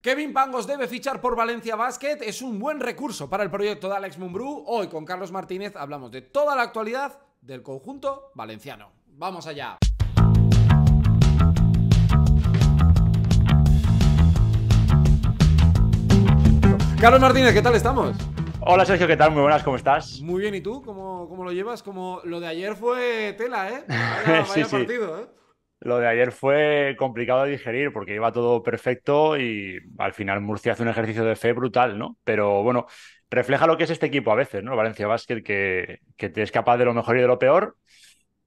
Kevin Pangos debe fichar por Valencia Basket, es un buen recurso para el proyecto de Alex Mumbrú. Hoy con Carlos Martínez hablamos de toda la actualidad del conjunto valenciano. Vamos allá. Carlos Martínez, ¿qué tal estamos? Hola Sergio, ¿qué tal? Muy buenas, ¿cómo estás? Muy bien, ¿y tú? ¿Cómo, lo llevas? Como lo de ayer fue tela, ¿eh? Vaya, vaya partido, ¿eh? Lo de ayer fue complicado de digerir porque iba todo perfecto y al final Murcia hace un ejercicio de fe brutal, ¿no? Pero bueno, refleja lo que es este equipo a veces, ¿no? Valencia Basket, que, que te es capaz de lo mejor y de lo peor,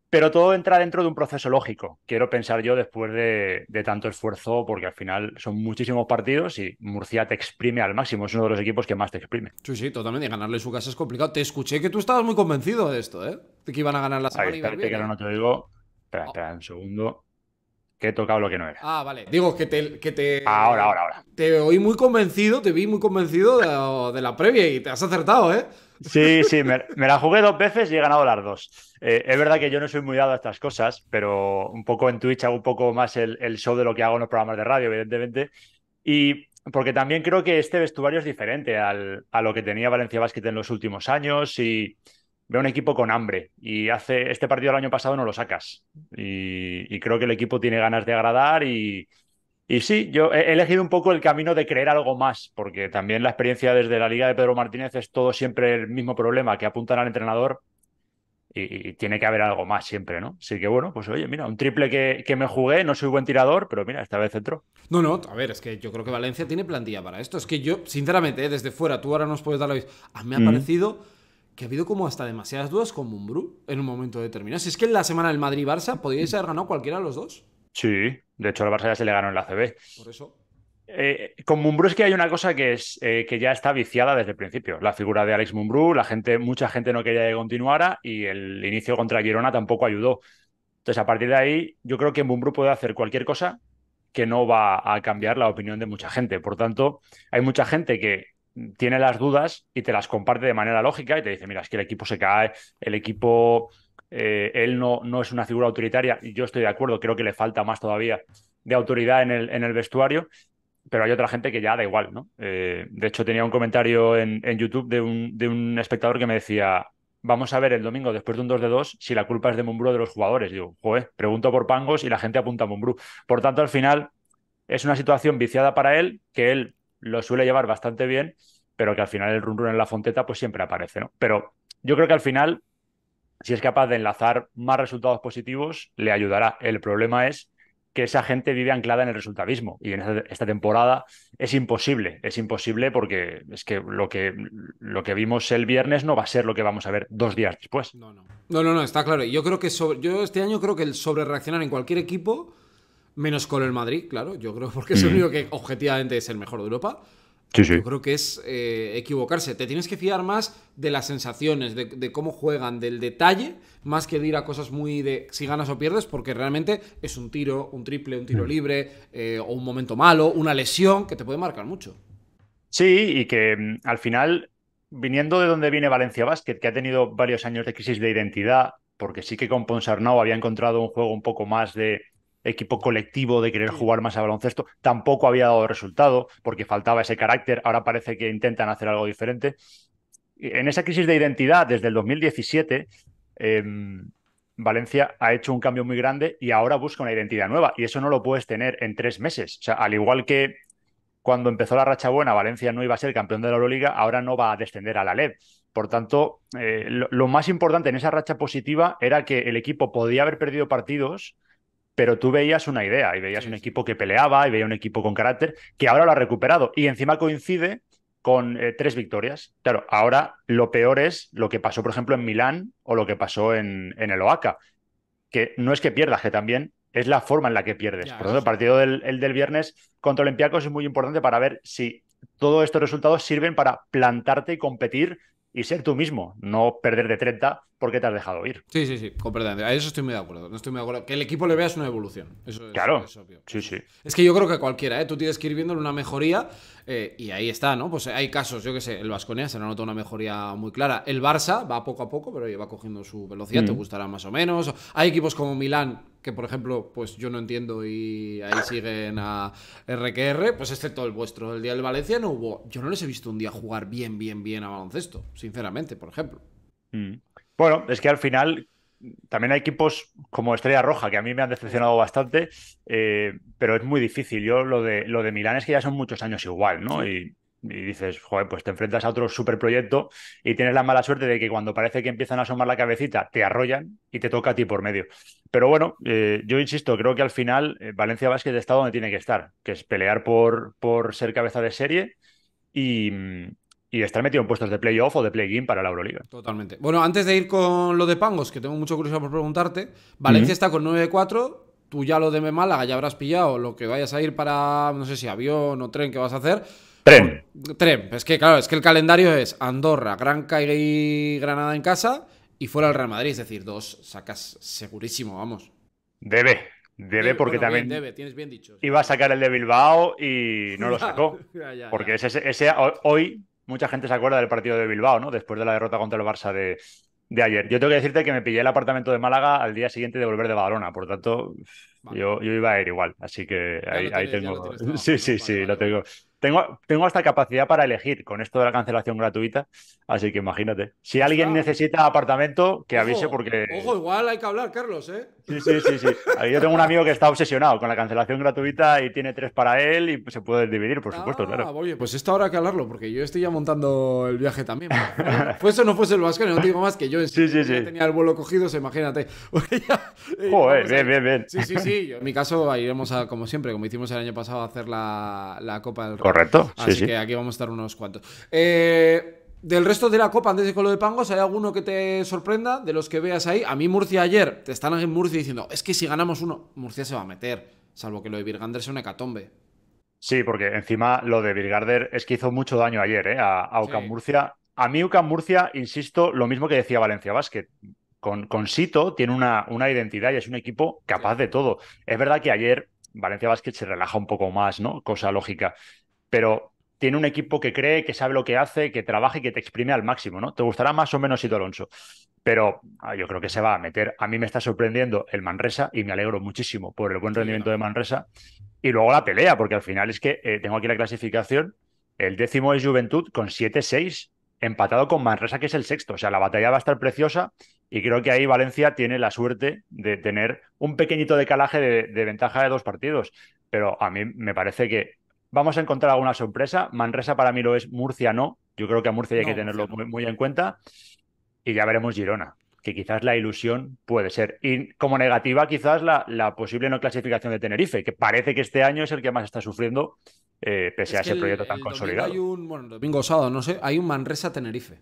pero todo entra dentro de un proceso lógico, quiero pensar yo, después de, de tanto esfuerzo, porque al final son muchísimos partidos y Murcia te exprime al máximo, es uno de los equipos que más te exprime. Sí, sí, totalmente, y ganarle su casa es complicado. Te escuché que tú estabas muy convencido de esto, ¿eh? De que iban a ganar la semana. Ay, espérate, que no, ¿eh? no te lo digo. Espera, espera, un segundo que he tocado lo que no era. Ah, vale. Digo, que te... Que te ahora, ahora, ahora. Te oí muy convencido, te vi muy convencido de, la previa y te has acertado, ¿eh? Sí, sí, me, la jugué dos veces y he ganado las dos. Eh, es verdad que yo no soy muy dado a estas cosas, pero un poco en Twitch hago un poco más el, show de lo que hago en los programas de radio, evidentemente. Y porque también creo que este vestuario es diferente a lo que tenía Valencia Basket en los últimos años y veo un equipo con hambre y hace este partido el año pasado no lo sacas. Y, creo que el equipo tiene ganas de agradar y, sí, yo he elegido un poco el camino de creer algo más, porque también la experiencia desde la liga de Pedro Martínez es todo siempre el mismo problema, que apuntan al entrenador y, tiene que haber algo más siempre, ¿no? Así que bueno, pues oye, mira, un triple que, que me jugué, no soy buen tirador, pero mira, esta vez entró. No, no, a ver, es que yo creo que Valencia tiene plantilla para esto. Es que yo, sinceramente, ¿eh? desde fuera, tú ahora nos puedes dar la... A me ha parecido que ha habido como hasta demasiadas dudas con Mumbrú en un momento determinado. Si es que en la semana del Madrid-Barça podíais haber ganado cualquiera de los dos. Sí, de hecho al Barça ya se le ganó en la CB. Por eso. Eh, con Mumbrú es que hay una cosa que, es, eh, que ya está viciada desde el principio. La figura de Alex Mumbrú, la gente, mucha gente no quería que continuara y el inicio contra Girona tampoco ayudó. Entonces, a partir de ahí, yo creo que Mumbrú puede hacer cualquier cosa que no va a cambiar la opinión de mucha gente. Por tanto, hay mucha gente que tiene las dudas y te las comparte de manera lógica y te dice, mira, es que el equipo se cae, el equipo, eh, él no, no es una figura autoritaria, y yo estoy de acuerdo, creo que le falta más todavía de autoridad en el, en el vestuario, pero hay otra gente que ya da igual, ¿no? Eh, de hecho, tenía un comentario en, YouTube de un, de un, espectador que me decía, vamos a ver el domingo después de un 2 de 2 si la culpa es de Mumbrú de los jugadores. Digo, joder, pregunto por Pangos y la gente apunta a Mumbrú. Por tanto, al final es una situación viciada para él, que él lo suele llevar bastante bien, pero que al final el run run en la fonteta pues siempre aparece, ¿no? Pero yo creo que al final, si es capaz de enlazar más resultados positivos, le ayudará. El problema es que esa gente vive anclada en el resultadismo y en esta, temporada es imposible, es imposible porque es que lo, que lo que vimos el viernes no va a ser lo que vamos a ver dos días después. No, no, no, no, no está claro. Yo creo que yo este año creo que el sobre en cualquier equipo menos con el Madrid, claro, yo creo, porque es el mm. único que objetivamente es el mejor de Europa. Yo creo que es eh, equivocarse. Te tienes que fiar más de las sensaciones, de, cómo juegan, del detalle, más que de ir a cosas muy de si ganas o pierdes, porque realmente es un tiro, un triple, un tiro mm. libre, eh, o un momento malo, una lesión que te puede marcar mucho. Sí, y que mm, al final, viniendo de donde viene Valencia Basket, que ha tenido varios años de crisis de identidad, porque sí que con Ponsarnau había encontrado un juego un poco más de equipo colectivo de querer jugar más a baloncesto. Tampoco había dado resultado porque faltaba ese carácter. Ahora parece que intentan hacer algo diferente. En esa crisis de identidad desde el 2017, em, Valencia ha hecho un cambio muy grande y ahora busca una identidad nueva. Y eso no lo puedes tener en tres meses. O sea, al igual que cuando empezó la racha buena, Valencia no iba a ser campeón de la Euroliga, ahora no va a descender a la LED... Por tanto, eh, lo más importante en esa racha positiva era que el equipo podía haber perdido partidos pero tú veías una idea y veías un equipo que peleaba y veía un equipo con carácter que ahora lo ha recuperado y encima coincide con eh, tres victorias. Claro, ahora lo peor es lo que pasó, por ejemplo, en Milán o lo que pasó en, el Oaca, que no es que pierdas, que también es la forma en la que pierdes. por lo tanto, el partido del, del viernes contra Olympiacos es muy importante para ver si todos estos resultados sirven para plantarte y competir y ser tú mismo, no perder de 30 porque te has dejado ir. Sí, sí, sí, completamente. A eso estoy muy de acuerdo. No estoy muy de acuerdo. Que el equipo le veas una evolución. es, claro. Sí, sí. Es que yo creo que cualquiera, ¿eh? Tú tienes que ir viéndole una mejoría eh, y ahí está, ¿no? Pues hay casos, yo que sé, el Vasconia se nota una mejoría muy clara. El Barça va poco a poco, pero va cogiendo su velocidad, te mm. gustará más o menos. Hay equipos como Milán que por ejemplo, pues yo no entiendo y ahí siguen a RQR, pues excepto el vuestro, el día del Valencia no hubo, yo no les he visto un día jugar bien, bien, bien a baloncesto, sinceramente, por ejemplo. Mm. Bueno, es que al final también hay equipos como Estrella Roja, que a mí me han decepcionado bastante, eh, pero es muy difícil. Yo lo de, lo de Milán es que ya son muchos años igual, ¿no? y dices, joder, pues te enfrentas a otro superproyecto y tienes la mala suerte de que cuando parece que empiezan a asomar la cabecita, te arrollan y te toca a ti por medio. Pero bueno, eh, yo insisto, creo que al final eh, Valencia Vázquez está donde tiene que estar, que es pelear por, por ser cabeza de serie y, estar metido en puestos de playoff o de play-in para la Euroliga. Totalmente. Bueno, antes de ir con lo de Pangos, que tengo mucho curiosidad por preguntarte, Valencia está con 9-4 tú ya lo de Málaga ya habrás pillado lo que vayas a ir para, no sé si avión o tren que vas a hacer. Tren. Tren. Es que, claro, es que el calendario es Andorra, Gran y Granada en casa y fuera al Real Madrid. Es decir, dos sacas segurísimo, vamos. Debe. Debe, porque también. tienes bien dicho. Iba a sacar el de Bilbao y no lo sacó. porque Ese, hoy mucha gente se acuerda del partido de Bilbao, ¿no? Después de la derrota contra el Barça de, de ayer. Yo tengo que decirte que me pillé el apartamento de Málaga al día siguiente de volver de Badalona. Por tanto, yo, yo, iba a ir igual, así que ahí, tengo. sí, sí, sí, lo tengo. Tengo, tengo hasta capacidad para elegir con esto de la cancelación gratuita, así que imagínate. Si alguien necesita apartamento, que avise porque... Ojo, igual hay que hablar, Carlos, ¿eh? Sí, sí, sí, sí. Yo tengo un amigo que está obsesionado con la cancelación gratuita y tiene tres para él y se puede dividir, por supuesto, claro. Ah, oye, pues esto hay que hablarlo porque yo estoy ya montando el viaje también. pues eso no fuese el Vasco, no digo más que yo en sí, sí, tenía el vuelo cogido, se imagínate. Pues eh, Joder, bien, bien, bien. Sí, sí, sí en mi caso iremos a, como siempre, como hicimos el año pasado, a hacer la, Copa del Correcto. Así que aquí vamos a estar unos cuantos. Eh, del resto de la Copa, antes de con lo de Pangos, ¿hay alguno que te sorprenda de los que veas ahí? A mí Murcia ayer, te están en Murcia diciendo, es que si ganamos uno, Murcia se va a meter, salvo que lo de Virgander sea una hecatombe. Sí, porque encima lo de Virgander es que hizo mucho daño ayer eh, a, UCAM Murcia. A mí Ucam Murcia, insisto, lo mismo que decía Valencia Basket con, Sito tiene una, una identidad y es un equipo capaz de todo. Es verdad que ayer Valencia Basket se relaja un poco más, ¿no? Cosa lógica. Pero tiene un equipo que cree, que sabe lo que hace, que trabaja y que te exprime al máximo, ¿no? Te gustará más o menos Sito Alonso. Pero ah, yo creo que se va a meter. A mí me está sorprendiendo el Manresa y me alegro muchísimo por el buen rendimiento de Manresa. Y luego la pelea, porque al final es que eh, tengo aquí la clasificación. El décimo es Juventud con 7-6, empatado con Manresa, que es el sexto. O sea, la batalla va a estar preciosa y creo que ahí Valencia tiene la suerte de tener un pequeñito decalaje de, ventaja de dos partidos. Pero a mí me parece que vamos a encontrar alguna sorpresa. Manresa para mí lo es, Murcia no. Yo creo que a Murcia hay que tenerlo muy, en cuenta. Y ya veremos Girona, que quizás la ilusión puede ser. Y como negativa, quizás la, posible no clasificación de Tenerife, que parece que este año es el que más está sufriendo, eh, pese a ese proyecto tan consolidado. Hay un, bueno, domingo sábado, no sé, hay un Manresa Tenerife.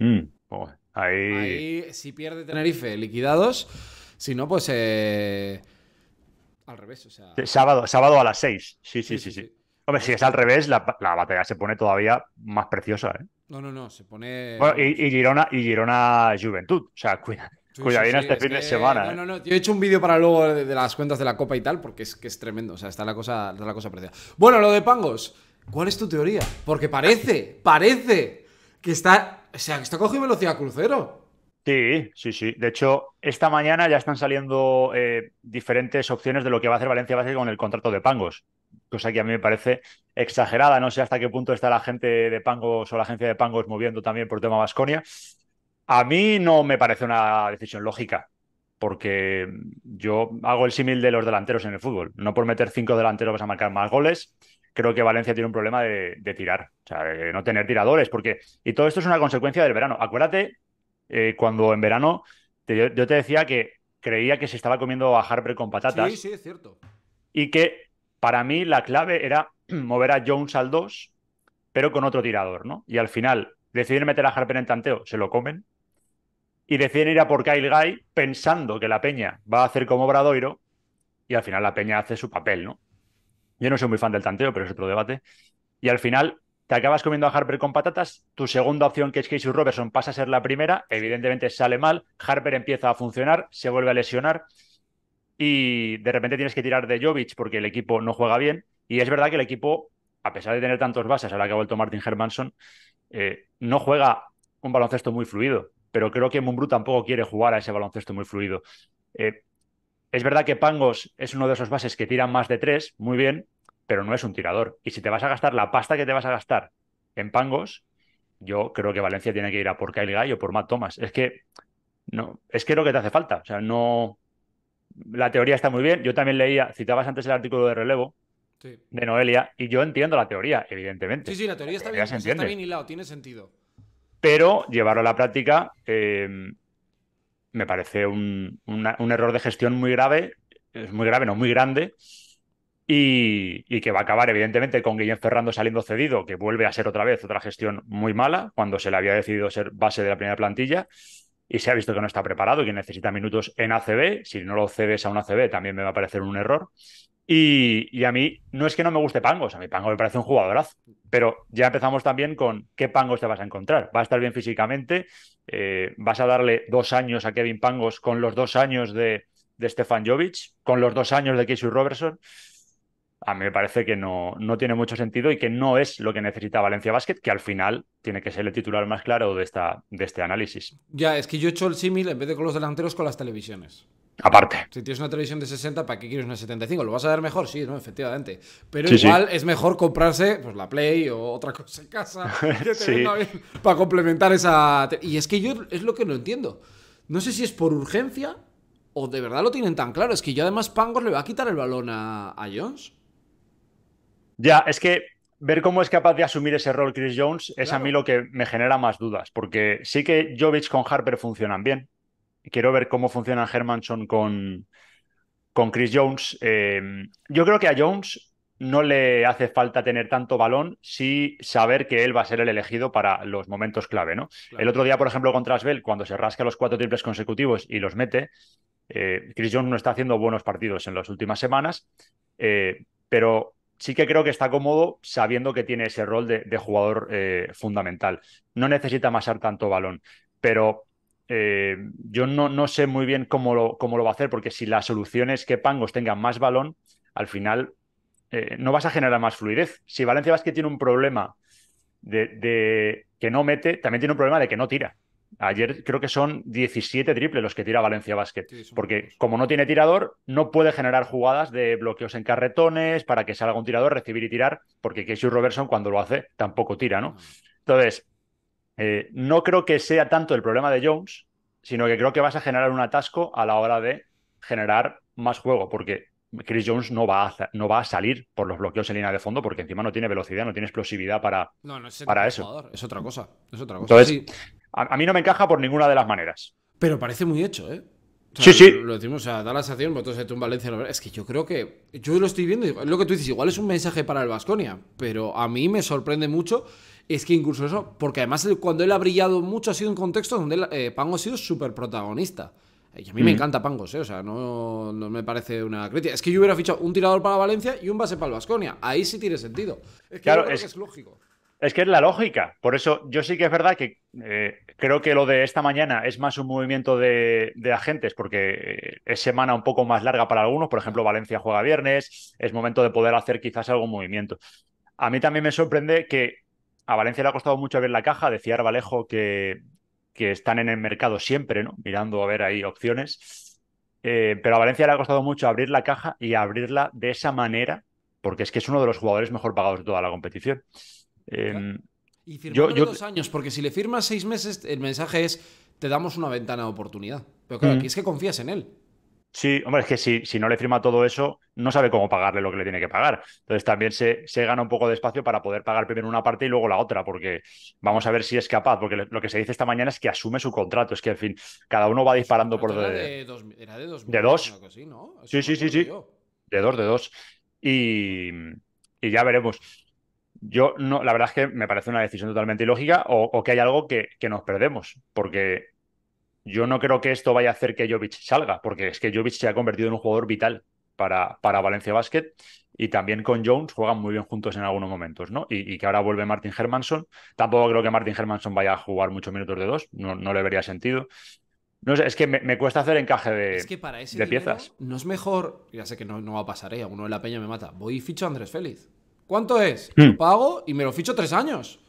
Mm, oh. Ahí. si pierde Tenerife, liquidados. Si no, pues. Eh, al revés, o sea. Sábado, sábado a las 6. Sí, sí, sí. sí, Hombre, si pues es al revés, la, la, batalla se pone todavía más preciosa. ¿eh? No, no, no, se pone. Bueno, y, Girona, y Girona Juventud. O sea, cuida. este fin de semana. No, ¿eh? no, no. Yo he hecho un vídeo para luego de, las cuentas de la Copa y tal, porque es que es tremendo. O sea, está la cosa, está la cosa preciosa. Bueno, lo de Pangos. ¿Cuál es tu teoría? Porque parece, parece que está o sea, ¿está coge velocidad crucero. Sí, sí, sí. De hecho, esta mañana ya están saliendo eh, diferentes opciones de lo que va a hacer Valencia Básica con el contrato de Pangos. Cosa que a mí me parece exagerada. No sé hasta qué punto está la gente de Pangos o la agencia de Pangos moviendo también por tema Vasconia. A mí no me parece una decisión lógica, porque yo hago el símil de los delanteros en el fútbol. No por meter cinco delanteros vas a marcar más goles creo que Valencia tiene un problema de, tirar, o sea, de no tener tiradores, porque. Y todo esto es una consecuencia del verano. Acuérdate eh, cuando en verano yo, te decía que creía que se estaba comiendo a Harper con patatas. Sí, sí, es cierto. Y que para mí la clave era mover a Jones al 2, pero con otro tirador, ¿no? Y al final deciden meter a Harper en tanteo, se lo comen. Y deciden ir a por Kyle Guy pensando que la peña va a hacer como Bradoiro y al final la peña hace su papel, ¿no? Yo no soy muy fan del tanteo, pero es otro debate. Y al final te acabas comiendo a Harper con patatas, tu segunda opción que es Casey Robertson pasa a ser la primera, evidentemente sale mal, Harper empieza a funcionar, se vuelve a lesionar y de repente tienes que tirar de Jovic porque el equipo no juega bien y es verdad que el equipo, a pesar de tener tantos bases, ahora que ha vuelto Martin Hermanson, eh, no juega un baloncesto muy fluido, pero creo que Mumbrú tampoco quiere jugar a ese baloncesto muy fluido. Eh, es verdad que Pangos es uno de esos bases que tiran más de tres, muy bien, pero no es un tirador. Y si te vas a gastar la pasta que te vas a gastar en Pangos, yo creo que Valencia tiene que ir a por Kyle Guy o por Matt Thomas. Es que no, es que lo que te hace falta. O sea, no. La teoría está muy bien. Yo también leía, citabas antes el artículo de relevo de Noelia, y yo entiendo la teoría, evidentemente. Sí, sí, la teoría, está, bien, se está bien tiene sentido. Pero llevarlo a la práctica. Eh, me parece un, error de gestión muy grave, es muy grave, no muy grande, y, y, que va a acabar evidentemente con Guillén Ferrando saliendo cedido, que vuelve a ser otra vez otra gestión muy mala, cuando se le había decidido ser base de la primera plantilla, y se ha visto que no está preparado y que necesita minutos en ACB, si no lo cedes a un ACB también me va a parecer un error, y, a mí no es que no me guste Pangos, a mí Pangos me parece un jugadorazo, pero ya empezamos también con qué Pangos te vas a encontrar. Va a estar bien físicamente, eh, vas a darle dos años a Kevin Pangos con los dos años de, Stefan Jovic, con los dos años de Casey Robertson. A mí me parece que no, no tiene mucho sentido y que no es lo que necesita Valencia Basket, que al final tiene que ser el titular más claro de, esta, de este análisis. Ya, es que yo he hecho el símil en vez de con los delanteros, con las televisiones. Aparte. Si tienes una televisión de 60, ¿para qué quieres una 75? ¿Lo vas a ver mejor? Sí, ¿no? Efectivamente. Pero igual es mejor comprarse pues, la Play o otra cosa en casa para complementar esa... Y es que yo es lo que no entiendo. No sé si es por urgencia o de verdad lo tienen tan claro. Es que yo además Pangos le va a quitar el balón a, Jones. Ya, es que ver cómo es capaz de asumir ese rol Chris Jones es a mí lo que me genera más dudas, porque sí que Jovic con Harper funcionan bien, Quiero ver cómo funciona Hermanson con, con Chris Jones. Em, yo creo que a Jones no le hace falta tener tanto balón, si saber que él va a ser el elegido para los momentos clave, ¿no? El otro día, por ejemplo, contra Asbel, cuando se rasca los cuatro triples consecutivos y los mete, eh, Chris Jones no está haciendo buenos partidos en las últimas semanas, eh, pero sí que creo que está cómodo sabiendo que tiene ese rol de, jugador eh, fundamental. No necesita amasar tanto balón, pero eh, yo no, sé muy bien cómo lo, cómo lo va a hacer, porque si la solución es que Pangos tenga más balón, al final eh, no vas a generar más fluidez. Si Valencia Vázquez tiene un problema de, que no mete, también tiene un problema de que no tira. Ayer creo que son 17 triples los que tira Valencia Basket, porque como no tiene tirador, no puede generar jugadas de bloqueos en carretones para que salga un tirador, recibir y tirar, porque Casey Robertson cuando lo hace tampoco tira, ¿no? Entonces, eh, no creo que sea tanto el problema de Jones, sino que creo que vas a generar un atasco a la hora de generar más juego, porque Chris Jones no va, a, no va a salir por los bloqueos en línea de fondo, porque encima no tiene velocidad, no tiene explosividad para, para eso. es otra cosa. a, mí no me encaja por ninguna de las maneras. Pero parece muy hecho, ¿eh? sí, sí. Lo decimos, o sea, da la vosotros en Valencia. Es que yo creo que. Yo lo estoy viendo, lo que tú dices, igual es un mensaje para el Vasconia, pero a mí me sorprende mucho es que incluso eso, porque además cuando él ha brillado mucho ha sido en contextos donde eh, Pango ha sido súper protagonista. Y a mí me mm. encanta Pangos, ¿eh? o sea, no, no, me parece una crítica. Es que yo hubiera fichado un tirador para Valencia y un base para el Vasconia. Ahí sí tiene sentido. Es que claro, es, lógico. Es que es la lógica. Por eso yo sí que es verdad que eh, creo que lo de esta mañana es más un movimiento de, de, agentes, porque es semana un poco más larga para algunos. Por ejemplo, Valencia juega viernes, es momento de poder hacer quizás algún movimiento. A mí también me sorprende que a Valencia le ha costado mucho ver la caja, decía Arbalejo que, que están en el mercado siempre, ¿no? Mirando a ver ahí opciones. Eh, pero a Valencia le ha costado mucho abrir la caja y abrirla de esa manera, porque es que es uno de los jugadores mejor pagados de toda la competición. Em, y yo... dos años, porque si le firmas seis meses, el mensaje es te damos una ventana de oportunidad. Pero claro, mm. aquí es que confías en él. Sí, hombre, es que si, si, no le firma todo eso, no sabe cómo pagarle lo que le tiene que pagar. Entonces también se, se, gana un poco de espacio para poder pagar primero una parte y luego la otra, porque vamos a ver si es capaz, porque lo que se dice esta mañana es que asume su contrato, es que en fin, cada uno va disparando por... Era de, dos, era de, dos, sí, sí, sí, sí. De dos, de dos. Y, ya veremos. Yo no, la verdad es que me parece una decisión totalmente ilógica o, que hay algo que, que nos perdemos, porque yo no creo que esto vaya a hacer que Jovic salga, porque es que Jovic se ha convertido en un jugador vital para, para Valencia Basket y también con Jones juegan muy bien juntos en algunos momentos, ¿no? Y, que ahora vuelve Martin Hermanson. Tampoco creo que Martin Hermanson vaya a jugar muchos minutos de dos, no, le vería sentido. No sé, es que me, cuesta hacer encaje de, piezas. No es mejor, ya sé que no, va a pasar, ¿eh? alguno de la peña me mata. Voy y ficho a Andrés Félix. ¿Cuánto es? Hmm. Lo pago y me lo ficho tres años.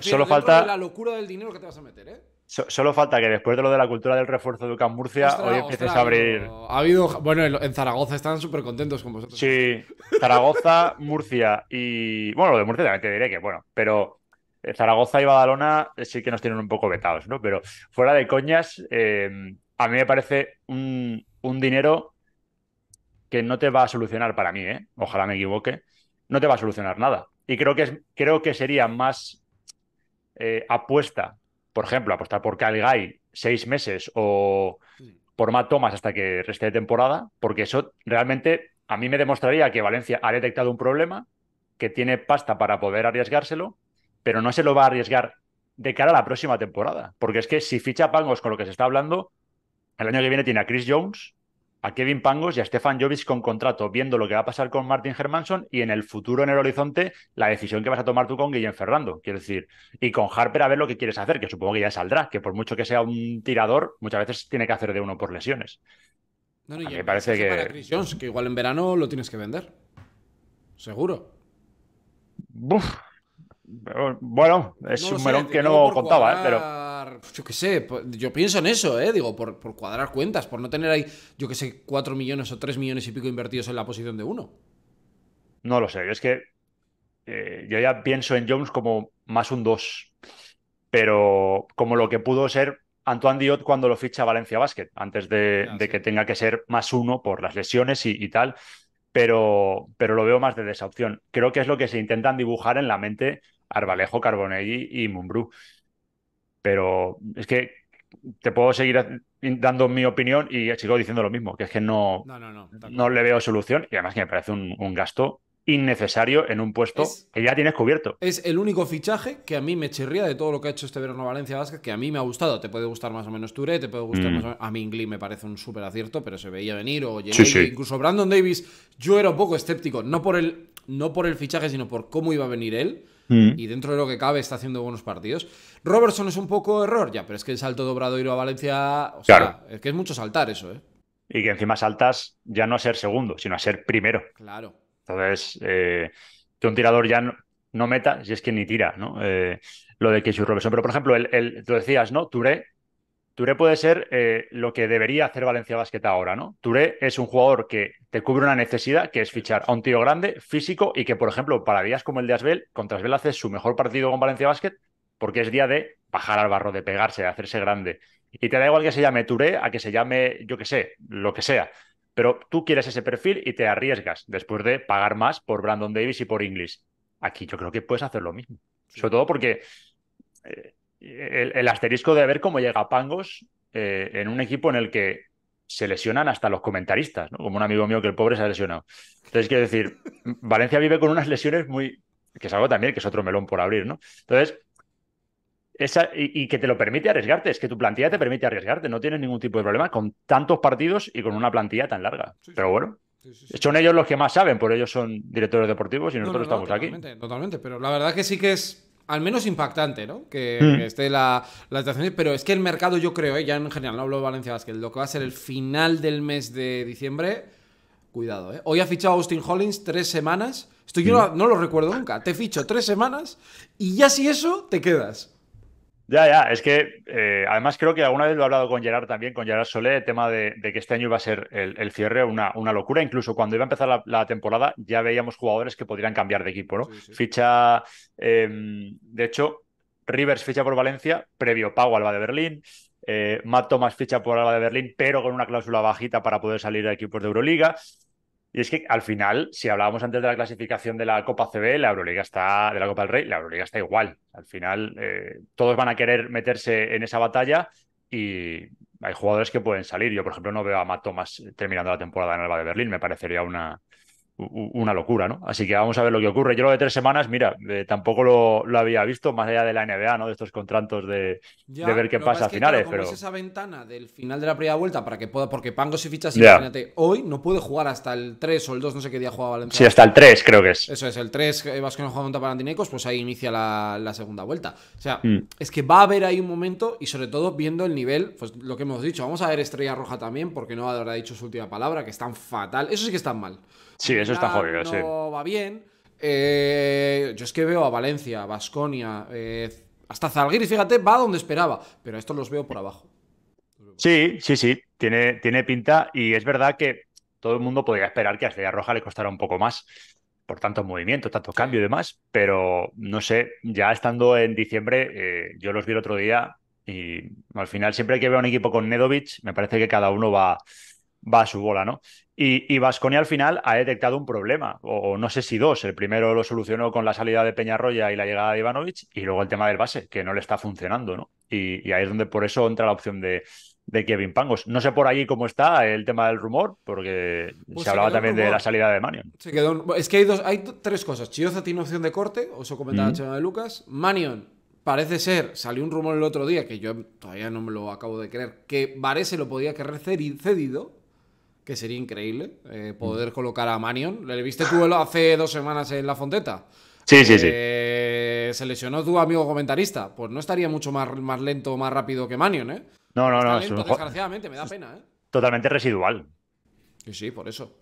solo falta. La locura del dinero que te vas a meter, ¿eh? solo falta que después de lo de la cultura del refuerzo de Ucán Murcia, hoy empieces a abrir. Ha habido. Bueno, en Zaragoza están súper contentos con vosotros. Sí, Zaragoza, Murcia y. Bueno, lo de Murcia también te diré que, bueno, pero. Eh, Zaragoza y Badalona sí que nos tienen un poco vetados, ¿no? Pero fuera de coñas, em, a mí me parece un, dinero que no te va a solucionar para mí, ¿eh? Ojalá me equivoque. No te va a solucionar nada. Y creo que, creo que sería más eh, apuesta por ejemplo, apostar por Guy seis meses o por Matt Thomas hasta que reste de temporada, porque eso realmente a mí me demostraría que Valencia ha detectado un problema, que tiene pasta para poder arriesgárselo, pero no se lo va a arriesgar de cara a la próxima temporada. Porque es que si ficha Pangos con lo que se está hablando, el año que viene tiene a Chris Jones, a Kevin Pangos y a Stefan Jovic con contrato, viendo lo que va a pasar con Martin Hermanson y en el futuro, en el horizonte, la decisión que vas a tomar tú con Guillén Ferrando, quiero decir, y con Harper a ver lo que quieres hacer, que supongo que ya saldrá, que por mucho que sea un tirador, muchas veces tiene que hacer de uno por lesiones. No, me parece que... que igual en verano lo tienes que vender. Seguro. Bueno, es un melón que no contaba, ¿eh? pero pues yo qué sé, yo pienso en eso, ¿eh? Digo, por, cuadrar cuentas, por no tener ahí, yo qué sé, cuatro millones o tres millones y pico invertidos en la posición de uno. No lo sé, es que eh, yo ya pienso en Jones como más un dos pero como lo que pudo ser Antoine Diot cuando lo ficha Valencia Basket, antes de, ah, que tenga que ser más uno por las lesiones y, tal, pero, pero lo veo más de esa Creo que es lo que se intentan dibujar en la mente Arbalejo, Carbonelli y Mumbrú. Pero es que te puedo seguir dando mi opinión y sigo diciendo lo mismo, que es que no, no, le veo solución y además que me parece un, gasto innecesario en un puesto que ya tienes cubierto. Es el único fichaje que a mí me chirría de todo lo que ha hecho este verano Valencia Vázquez, que a mí me ha gustado. Te puede gustar más o menos Touré, te puede gustar mm. más A mí Inglis me parece un súper acierto, pero se veía venir. O llegar. incluso Brandon Davis, yo era un poco escéptico, no por el no por el fichaje, sino por cómo iba a venir él. Mm. Y dentro de lo que cabe está haciendo buenos partidos. Robertson es un poco error ya, pero es que el salto de ir a Valencia, o sea, es que es mucho saltar eso, ¿eh? Y que encima saltas ya no a ser segundo, sino a ser primero. Claro. Entonces, eh, que un tirador ya no, meta, si es que ni tira, ¿no? Eh, lo de Kishu Robertson. Pero, por ejemplo, el, tú decías, ¿no? Touré Touré puede ser eh, lo que debería hacer Valencia Basket ahora, ¿no? Touré es un jugador que te cubre una necesidad, que es fichar a un tío grande, físico, y que, por ejemplo, para días como el de Asbel, contra Asbel hace su mejor partido con Valencia Basket, porque es día de bajar al barro, de pegarse, de hacerse grande. Y te da igual que se llame Touré, a que se llame, yo qué sé, lo que sea. Pero tú quieres ese perfil y te arriesgas después de pagar más por Brandon Davis y por Inglis. Aquí yo creo que puedes hacer lo mismo. Sobre todo porque eh, el, asterisco de ver cómo llega Pangos eh, en un equipo en el que se lesionan hasta los comentaristas, como un amigo mío que el pobre se ha lesionado. Entonces, quiero decir, Valencia vive con unas lesiones muy. que es algo también que es otro melón por abrir, ¿no? Entonces, esa, y, que te lo permite arriesgarte, es que tu plantilla te permite arriesgarte, no tienes ningún tipo de problema con tantos partidos y con una plantilla tan larga. pero bueno, son ellos los que más saben, por ellos son directores deportivos y nosotros estamos totalmente, aquí. Totalmente, pero la verdad que sí que es al menos impactante, ¿no? Que, hmm. esté la, situación. Pero es que el mercado, yo creo, ¿eh? ya en general, no hablo de Valencia que lo que va a ser el final del mes de diciembre, cuidado, ¿eh? Hoy ha fichado Austin Hollins tres semanas. Esto yo no, hmm. no, lo recuerdo nunca. Te ficho tres semanas y ya si eso, te quedas. Ya, ya, es que eh, además creo que alguna vez lo he hablado con Gerard también, con Gerard Solé, el tema de, que este año iba a ser el, cierre una, una, locura. Incluso cuando iba a empezar la, temporada ya veíamos jugadores que podrían cambiar de equipo, ¿no? Ficha, em, de hecho, Rivers ficha por Valencia, previo pago Alba de Berlín. Eh, Matt Thomas ficha por Alba de Berlín, pero con una cláusula bajita para poder salir a equipos de Euroliga. Y es que al final, si hablábamos antes de la clasificación de la Copa CB, la Euroliga está, de la Copa del Rey, la Euroliga está igual. Al final, eh, todos van a querer meterse en esa batalla y hay jugadores que pueden salir. Yo, por ejemplo, no veo a Matt Thomas terminando la temporada en el valle de Berlín. Me parecería una, una locura, ¿no? Así que vamos a ver lo que ocurre. Yo lo de tres semanas, mira, eh, tampoco lo, había visto, más allá de la NBA, ¿no? De estos contratos de, ver qué pasa a finales. pero es esa ventana del final de la primera vuelta para que pueda, porque Pango y fichas, imagínate, hoy no puede jugar hasta el 3 o el 2, no sé qué día jugaba Valencia. Sí, hasta el 3 creo que es. Eso es, el 3 vas que no juega contra Panathinaikos, pues ahí inicia la, segunda vuelta. O sea, mm. es que va a haber ahí un momento y sobre todo viendo el nivel, pues lo que hemos dicho, vamos a ver Estrella Roja también, porque no habrá dicho su última palabra, que están fatal. Eso sí que están mal. Sí, eso está jodido, no va bien. Eh, yo es que veo a Valencia, Basconia, eh, hasta Zalgiris, fíjate, va donde esperaba, pero esto estos los veo por abajo. Sí, sí, sí, tiene, tiene pinta y es verdad que todo el mundo podría esperar que a Estrella Roja le costara un poco más por tanto movimiento, tanto cambio y demás, pero no sé, ya estando en diciembre, eh, yo los vi el otro día y al final siempre que veo un equipo con Nedovic, me parece que cada uno va, va a su bola, ¿no? Y Vasconia al final ha detectado un problema, o, no sé si dos. El primero lo solucionó con la salida de Peñarroya y la llegada de Ivanovic, y luego el tema del base, que no le está funcionando, ¿no? Y, ahí es donde por eso entra la opción de, Kevin Pangos. No sé por ahí cómo está el tema del rumor, porque pues se, hablaba también de la salida de Manion. Es que hay, dos, hay tres cosas. Chioza tiene opción de corte, os he comentado el de Lucas. Manion parece ser, salió un rumor el otro día, que yo todavía no me lo acabo de creer, que se lo podía querer cedido que sería increíble eh, poder colocar a Manion. ¿Le viste tú hace dos semanas en La Fonteta? Sí, sí, sí. Eh, se lesionó tu amigo comentarista. Pues no estaría mucho más, más lento más rápido que Manion, ¿eh? No, no, no. Desgraciadamente, me da pena, ¿eh? Totalmente residual. Sí, sí, por eso.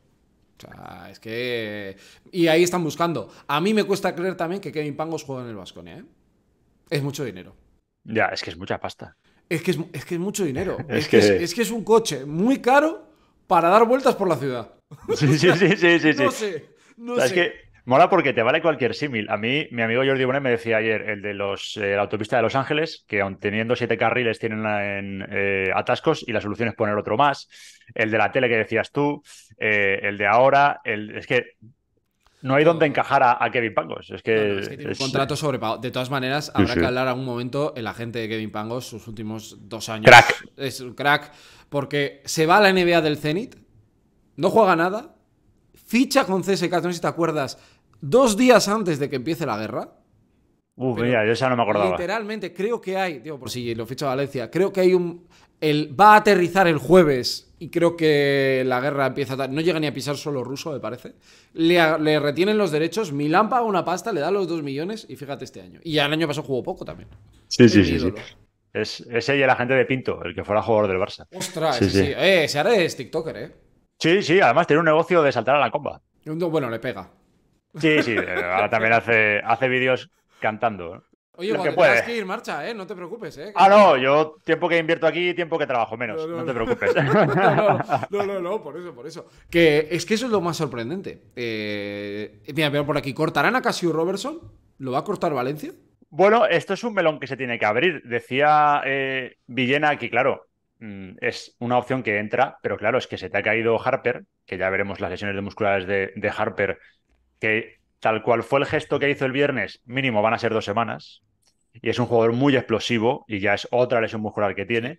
O sea, es que. Y ahí están buscando. A mí me cuesta creer también que Kevin Pangos juega en el Vasconia, ¿eh? Es mucho dinero. Ya, es que es mucha pasta. Es que es, que es mucho dinero. es, que... es que es un coche muy caro para dar vueltas por la ciudad. Sí, sí, sí, sí, no sé, no sé. Es que... Mola porque te vale cualquier símil. A mí, mi amigo Jordi Bonet me decía ayer, el de los, eh, la autopista de Los Ángeles, que aun teniendo siete carriles tienen en, eh, atascos y la solución es poner otro más. El de la tele que decías tú, eh, el de ahora, el, es que no hay donde encajar a, Kevin Pangos. Es que, es un contrato sobrepagado. De todas maneras, habrá que hablar algún momento el agente de Kevin Pangos sus últimos dos años. Crack. Es un crack. Porque se va a la NBA del Zenit, no juega nada, ficha con CSK, no sé si te acuerdas, dos días antes de que empiece la guerra. Uf, mira, yo ya no me acordaba. Literalmente, creo que hay, digo, por si lo ficha Valencia, creo que hay un. El, va a aterrizar el jueves y creo que la guerra empieza a... No llega ni a pisar solo ruso, me parece. Le, retienen los derechos, Milán paga una pasta, le da los 2 millones y fíjate este año. Y ya el año pasado jugó poco también. Sí, sí, sí, sí. Es, ella y el agente de Pinto, el que fuera jugador del Barça. Ostras, sí, sí. Eh, ese TikToker, ¿eh? Sí, sí, además tiene un negocio de saltar a la comba. bueno, le pega. Sí, sí, ahora también hace, hace vídeos cantando. ¿no? Oye, cuando tengas que ir, marcha, ¿eh? No te preocupes, ¿eh? Ah, no, yo tiempo que invierto aquí, tiempo que trabajo menos. No, te preocupes. no, no, no, por eso, por eso. Que es que eso es lo más sorprendente. Eh, mira, por aquí, ¿cortarán a Casio Robertson? ¿Lo va a cortar Valencia? Bueno, esto es un melón que se tiene que abrir. Decía eh, Villena que, claro, mm, es una opción que entra, pero claro, es que se te ha caído Harper, que ya veremos las lesiones de musculares de Harper, que tal cual fue el gesto que hizo el viernes, mínimo van a ser dos semanas y es un jugador muy explosivo y ya es otra lesión muscular que tiene.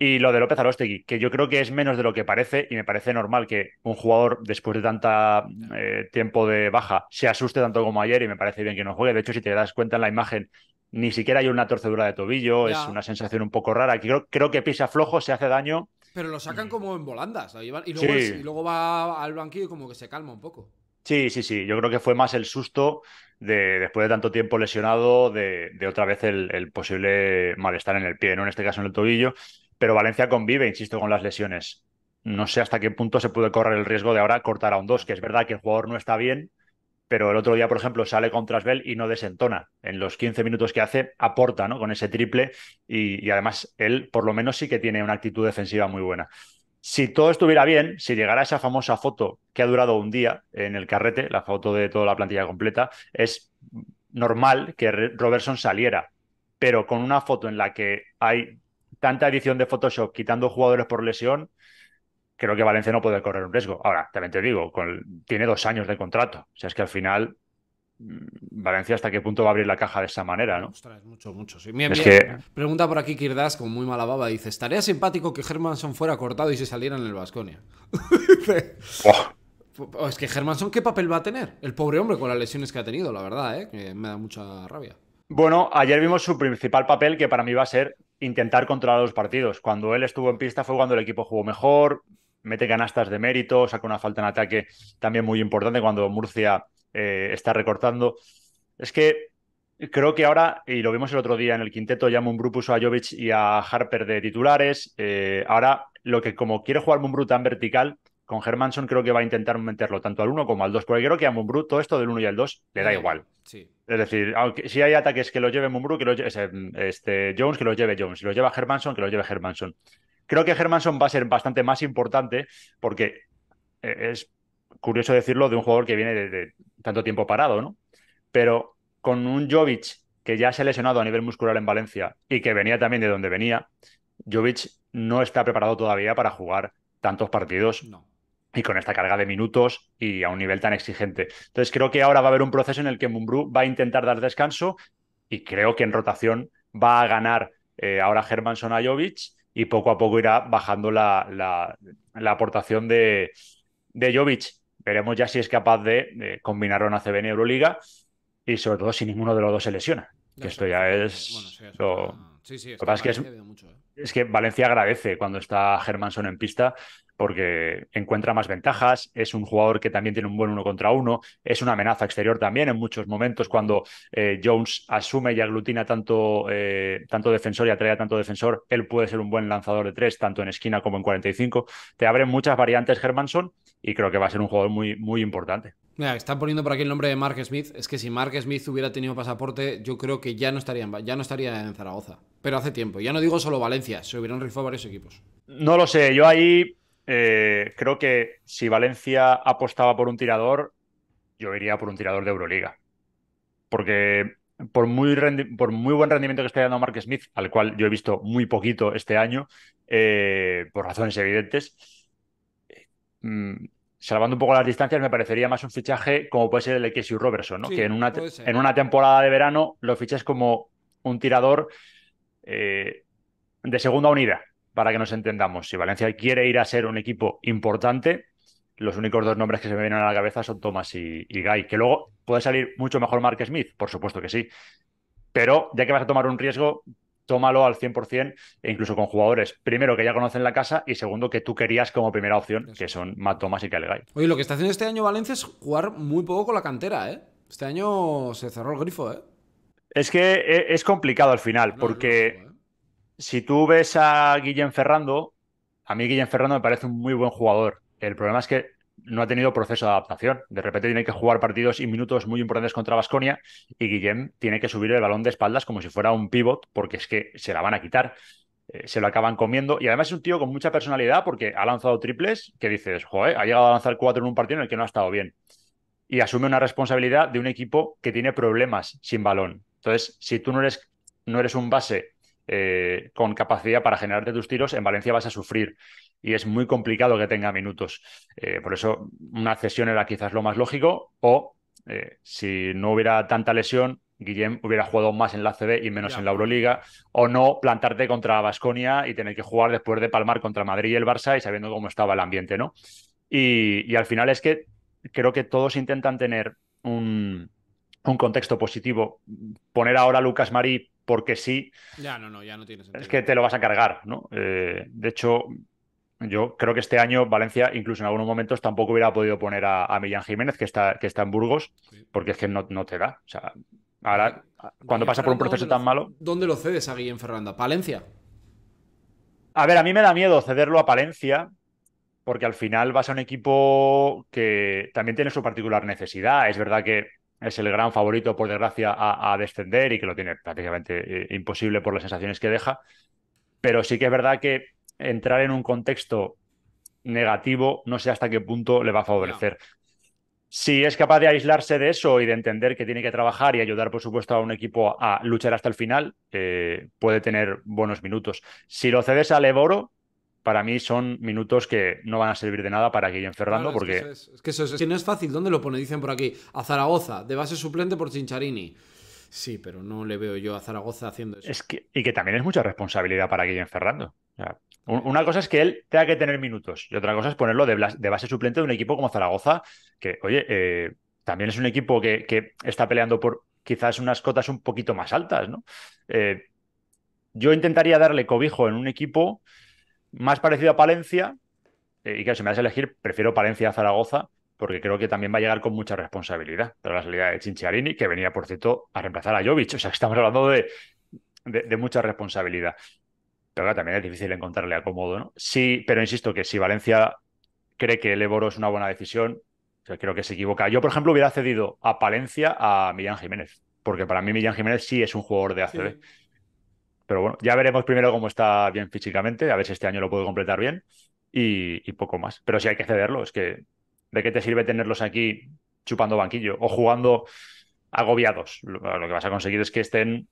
Y lo de López Arostegui, que yo creo que es menos de lo que parece y me parece normal que un jugador después de tanta eh, tiempo de baja se asuste tanto como ayer y me parece bien que no juegue. De hecho, si te das cuenta en la imagen, ni siquiera hay una torcedura de tobillo, es una sensación un poco rara. Creo, creo que pisa flojo, se hace daño. Pero lo sacan mm. como en volandas. Y luego, luego va al banquillo y como que se calma un poco. Sí, sí, sí. Yo creo que fue más el susto de, después de tanto tiempo lesionado, de, otra vez el, posible malestar en el pie, ¿no? En este caso en el tobillo. Pero Valencia convive, insisto, con las lesiones. No sé hasta qué punto se puede correr el riesgo de ahora cortar a un dos, que es verdad que el jugador no está bien, pero el otro día, por ejemplo, sale con Trasbel y no desentona. En los 15 minutos que hace, aporta, ¿no? Con ese triple y además él, por lo menos, sí que tiene una actitud defensiva muy buena si todo estuviera bien, si llegara esa famosa foto que ha durado un día en el carrete, la foto de toda la plantilla completa, es normal que Robertson saliera, pero con una foto en la que hay tanta edición de Photoshop quitando jugadores por lesión, creo que Valencia no puede correr un riesgo. Ahora, también te digo, tiene dos años de contrato, o sea, es que al final Mm, Valencia hasta qué punto va a abrir la caja de esa manera, ¿no? Ostras, mucho, mucho. Pregunta por aquí Kirdas con muy mala baba. Dice, estaría simpático que Germanson fuera cortado y se saliera en el Vasconia. Oh. Oh, es que Germanson, ¿qué papel va a tener? El pobre hombre con las lesiones que ha tenido, la verdad, ¿eh? que me da mucha rabia. Bueno, ayer vimos su principal papel, que para mí va a ser intentar controlar los partidos. Cuando él estuvo en pista fue cuando el equipo jugó mejor, mete canastas de mérito, saca una falta en ataque también muy importante cuando Murcia eh, está recortando. Es que creo que ahora, y lo vimos el otro día en el quinteto, ya Mumbrú puso a Jovic y a Harper de titulares. Eh, ahora, lo que como quiere jugar Mumbrú tan vertical, con Germanson creo que va a intentar meterlo tanto al 1 como al 2, porque creo que a Mumbrú todo esto del 1 y al 2 le da igual. Es decir, aunque, si hay ataques que lo lleve Mumbrú, que lo lleve este, Jones, que lo lleve Jones, si lo lleva Germanson, que lo lleve Germanson. Creo que Germanson va a ser bastante más importante porque eh, es curioso decirlo de un jugador que viene de, tanto tiempo parado, ¿no? Pero con un Jovic que ya se ha lesionado a nivel muscular en Valencia y que venía también de donde venía, Jovic no está preparado todavía para jugar tantos partidos y con esta carga de minutos y a un nivel tan exigente. Entonces creo que ahora va a haber un proceso en el que Mumbrú va a intentar dar descanso y creo que en rotación va a ganar eh, ahora Germanson a Jovic y poco a poco irá bajando la, aportación de, de Jovic veremos ya si es capaz de, combinar una CBN Euroliga y sobre todo si ninguno de los dos se lesiona. que esto ya es... sí, Sí, que es que, ¿eh? es, que Valencia agradece cuando está Germanson en pista porque encuentra más ventajas, es un jugador que también tiene un buen uno contra uno, es una amenaza exterior también en muchos momentos cuando eh, Jones asume y aglutina tanto, eh, tanto defensor y atrae a tanto defensor, él puede ser un buen lanzador de tres, tanto en esquina como en 45. Te abren muchas variantes Germanson, y creo que va a ser un jugador muy, muy importante. Mira, están poniendo por aquí el nombre de Mark Smith. Es que si Mark Smith hubiera tenido pasaporte, yo creo que ya no estaría ya no estaría en Zaragoza. Pero hace tiempo. Ya no digo solo Valencia, se hubieran rifado varios equipos. No lo sé, yo ahí eh, creo que si Valencia apostaba por un tirador, yo iría por un tirador de Euroliga. Porque por muy, buen rendimiento que esté dando Mark Smith, al cual yo he visto muy poquito este año, eh, por razones evidentes, eh, mm, salvando un poco las distancias, me parecería más un fichaje como puede ser el de Casey Robertson, que en una, temporada de verano lo fichas como un tirador de segunda unidad, para que nos entendamos. Si Valencia quiere ir a ser un equipo importante, los únicos dos nombres que se me vienen a la cabeza son Thomas y, y que luego puede salir mucho mejor Mark Smith, por supuesto que sí. Pero ya que vas a tomar un riesgo, tómalo al 100% e incluso con jugadores, primero, que ya conocen la casa y segundo, que tú querías como primera opción, que son Matt Thomas y Calegay. Oye, lo que está haciendo este año Valencia es jugar muy poco con la cantera, ¿eh? Este año se cerró el grifo, ¿eh? Es que eh, es complicado al final, porque... Eh si tú ves a Guillén Ferrando, a mí Guillén Ferrando me parece un muy buen jugador. El problema es que no ha tenido proceso de adaptación. De repente tiene que jugar partidos y minutos muy importantes contra Vasconia y Guillem tiene que subir el balón de espaldas como si fuera un pivot porque es que se la van a quitar. Eh, se lo acaban comiendo. Y además es un tío con mucha personalidad porque ha lanzado triples que dices, joder, ha llegado a lanzar cuatro en un partido en el que no ha estado bien. Y asume una responsabilidad de un equipo que tiene problemas sin balón. Entonces, si tú no eres, no eres un base eh, con capacidad para generarte tus tiros, en Valencia vas a sufrir y es muy complicado que tenga minutos. Eh, por eso una cesión era quizás lo más lógico o eh, si no hubiera tanta lesión, Guillem hubiera jugado más en la CB y menos en la Euroliga, o no plantarte contra Basconia y tener que jugar después de palmar contra Madrid y el Barça y sabiendo cómo estaba el ambiente, ¿no? Y, al final es que creo que todos intentan tener un, un contexto positivo. Poner ahora a Lucas Marí porque sí. Ya, no, no, ya no tienes Es que te lo vas a cargar, ¿no? Eh, de hecho, yo creo que este año Valencia, incluso en algunos momentos, tampoco hubiera podido poner a, Millán Jiménez, que está, que está en Burgos, porque es que no, te da. O sea, ahora, cuando pasa por un proceso tan malo. ¿Dónde lo cedes a Guillén Fernanda? ¿Palencia? A ver, a mí me da miedo cederlo a Palencia, porque al final vas a un equipo que también tiene su particular necesidad. Es verdad que es el gran favorito, por desgracia, a, descender y que lo tiene prácticamente eh, imposible por las sensaciones que deja. Pero sí que es verdad que entrar en un contexto negativo no sé hasta qué punto le va a favorecer. Si es capaz de aislarse de eso y de entender que tiene que trabajar y ayudar, por supuesto, a un equipo a, luchar hasta el final, eh, puede tener buenos minutos. Si lo cedes a Leboro, para mí son minutos que no van a servir de nada para Guillén Ferrando porque... Es es, no es fácil. ¿Dónde lo pone? Dicen por aquí. A Zaragoza, de base suplente por Chincharini. Sí, pero no le veo yo a Zaragoza haciendo eso. y que también es mucha responsabilidad para Guillén Ferrando. una cosa es que él tenga que tener minutos y otra cosa es ponerlo de, base suplente de un equipo como Zaragoza, que, oye, eh, también es un equipo que, está peleando por quizás unas cotas un poquito más altas, ¿no? Eh, yo intentaría darle cobijo en un equipo más parecido a Palencia, eh, y que si me das a elegir, prefiero Palencia a Zaragoza, porque creo que también va a llegar con mucha responsabilidad Pero la salida de Chinchiarini, que venía, por cierto, a reemplazar a Jovic. O sea, que estamos hablando de, mucha responsabilidad. Pero también es difícil encontrarle acomodo, ¿no? Sí, pero insisto que si Valencia cree que el Eboro es una buena decisión, creo que se equivoca. Yo, por ejemplo, hubiera cedido a Palencia a Millán Jiménez, porque para mí Millán Jiménez sí es un jugador de ACB. Pero bueno, ya veremos primero cómo está bien físicamente, a ver si este año lo puedo completar bien y, poco más. Pero sí hay que cederlo, es que ¿de qué te sirve tenerlos aquí chupando banquillo o jugando agobiados? Lo, que vas a conseguir es que estén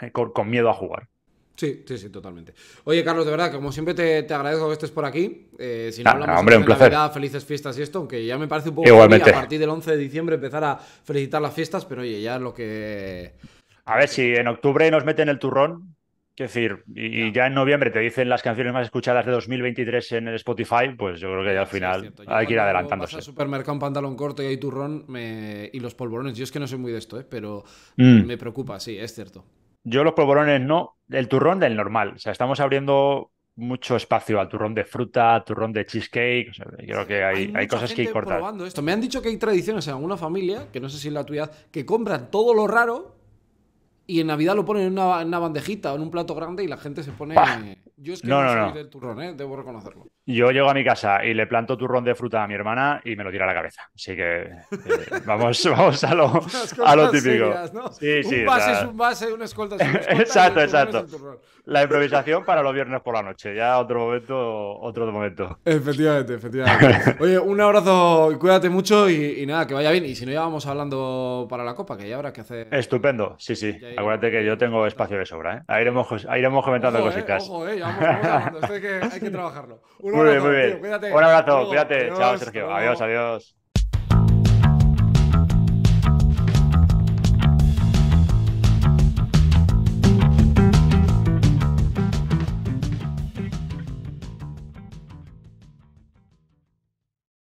eh, con, miedo a jugar. Sí, sí, sí, totalmente. Oye, Carlos, de verdad, como siempre te, agradezco que estés por aquí. Eh, si no, hombre, un placer. Navidad, felices fiestas y esto, aunque ya me parece un poco Igualmente. a partir del 11 de diciembre empezar a felicitar las fiestas, pero oye, ya es lo que... A ver si en octubre nos meten el turrón, Quiero decir, y, ya en noviembre te dicen las canciones más escuchadas de 2023 en el Spotify, pues yo creo que ya al final hay que ir adelantándose. supermercado un pantalón corto y hay turrón y los polvorones. Yo es que no soy muy de esto, ¿eh? pero mm. me preocupa, sí, es cierto. Yo los polvorones no, el turrón del normal. O sea, estamos abriendo mucho espacio al turrón de fruta, al turrón de cheesecake. yo creo que hay, cosas que hay cortar. Me han dicho que hay tradiciones en alguna familia, que no sé si es la tuya, que compran todo lo raro y en Navidad lo ponen en una, en una bandejita o en un plato grande y la gente se pone. Yo es que no, soy del turrón, ¿eh? debo reconocerlo. Yo llego a mi casa y le planto turrón de fruta a mi hermana y me lo tira a la cabeza. Así que eh, vamos, vamos a lo, a lo típico. un base es un base, una escolta es escolta. exacto, exacto. La improvisación para los viernes por la noche. Ya otro momento, otro momento. Efectivamente, efectivamente. Oye, un abrazo, y cuídate mucho y, nada, que vaya bien. Y si no, ya vamos hablando para la copa, que ya habrá que hacer. Estupendo, sí, sí. Acuérdate que yo tengo espacio de sobra. ¿eh? Ahí iremos, comentando cositas. hay que trabajarlo. Muy bien, muy bien. Un abrazo, cuídate. Chao, Sergio. Adiós, adiós.